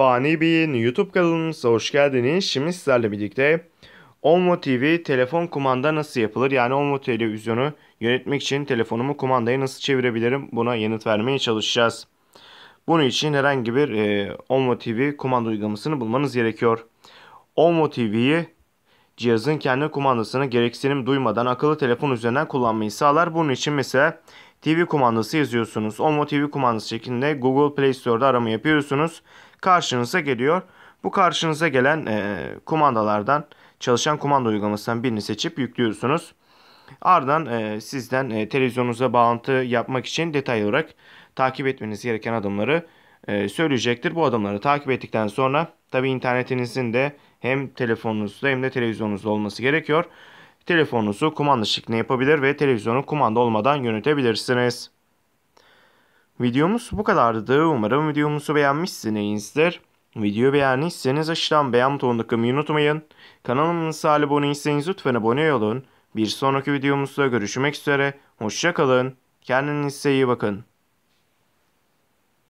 Fani Bey'in YouTube kanalımıza hoş geldiniz. Şimdi sizlerle birlikte Onvo TV telefon kumanda nasıl yapılır? Yani Onvo televizyonu yönetmek için telefonumu kumandaya nasıl çevirebilirim? Buna yanıt vermeye çalışacağız. Bunun için herhangi bir e, Onvo TV kumanda uygulamasını bulmanız gerekiyor. Onvo TV'yi cihazın kendi kumandasını gereksinim duymadan akıllı telefon üzerinden kullanmayı sağlar. Bunun için mesela TV kumandası yazıyorsunuz. Omo TV kumandası şeklinde Google Play Store'da arama yapıyorsunuz. Karşınıza geliyor. Bu karşınıza gelen e, kumandalardan çalışan kumanda uygulamasından birini seçip yüklüyorsunuz. Ardından e, sizden e, televizyonunuza bağlantı yapmak için detaylı olarak takip etmeniz gereken adımları e, söyleyecektir. Bu adımları takip ettikten sonra tabi internetinizin de hem telefonunuzda hem de televizyonunuzda olması gerekiyor. Telefonunuzu kumanda şeklinde yapabilir ve televizyonu kumanda olmadan yönetebilirsiniz. Videomuz bu kadardı. Umarım videomuzu beğenmişsinizdir. Videoyu beğendiyseniz aşağıdan beğen butonuna tıklamayı unutmayın. Kanalımıza abone değilseniz lütfen abone olun. Bir sonraki videomuzda görüşmek üzere. Hoşçakalın. Kendinize iyi bakın.